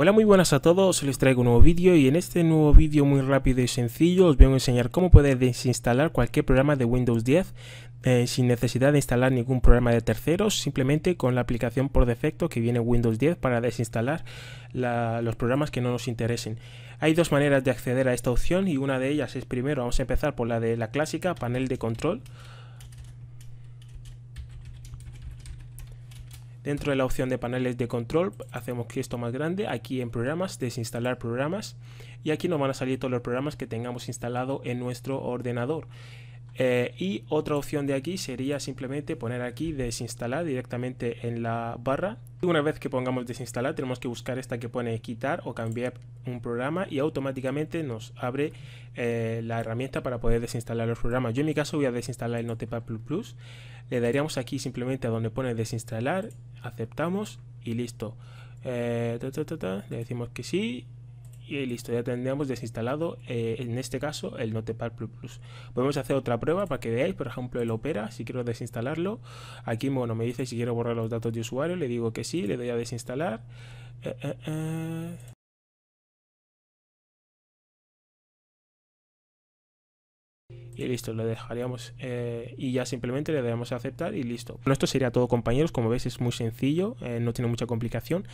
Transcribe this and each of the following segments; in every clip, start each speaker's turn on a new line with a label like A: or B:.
A: Hola muy buenas a todos, les traigo un nuevo vídeo y en este nuevo vídeo muy rápido y sencillo os voy a enseñar cómo poder desinstalar cualquier programa de Windows 10 eh, sin necesidad de instalar ningún programa de terceros, simplemente con la aplicación por defecto que viene Windows 10 para desinstalar los programas que no nos interesen. Hay dos maneras de acceder a esta opción y una de ellas es primero, vamos a empezar por la de la clásica, panel de control. Dentro de la opción de paneles de control hacemos que esto más grande, aquí en programas, desinstalar programas y aquí nos van a salir todos los programas que tengamos instalado en nuestro ordenador. Eh, y otra opción de aquí sería simplemente poner aquí desinstalar directamente en la barra. Una vez que pongamos desinstalar tenemos que buscar esta que pone quitar o cambiar un programa y automáticamente nos abre eh, la herramienta para poder desinstalar los programas. Yo en mi caso voy a desinstalar el Notepad++. Le daríamos aquí simplemente a donde pone desinstalar aceptamos y listo. Eh, le decimos que sí y listo, ya tendríamos desinstalado eh, en este caso el Notepad++. Podemos hacer otra prueba para que veáis, por ejemplo, el Opera, si quiero desinstalarlo. Aquí, bueno, me dice si quiero borrar los datos de usuario, le digo que sí, le doy a desinstalar. Eh, y listo, lo dejaríamos eh, y ya simplemente le damos a aceptar y listo. Bueno, esto sería todo compañeros, como veis es muy sencillo, eh, no tiene mucha complicación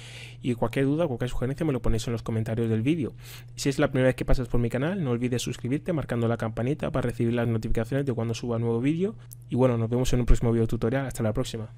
A: y cualquier duda, cualquier sugerencia me lo ponéis en los comentarios del vídeo. Si es la primera vez que pasas por mi canal, no olvides suscribirte marcando la campanita para recibir las notificaciones de cuando suba nuevo vídeo y bueno, nos vemos en un próximo vídeo tutorial, hasta la próxima.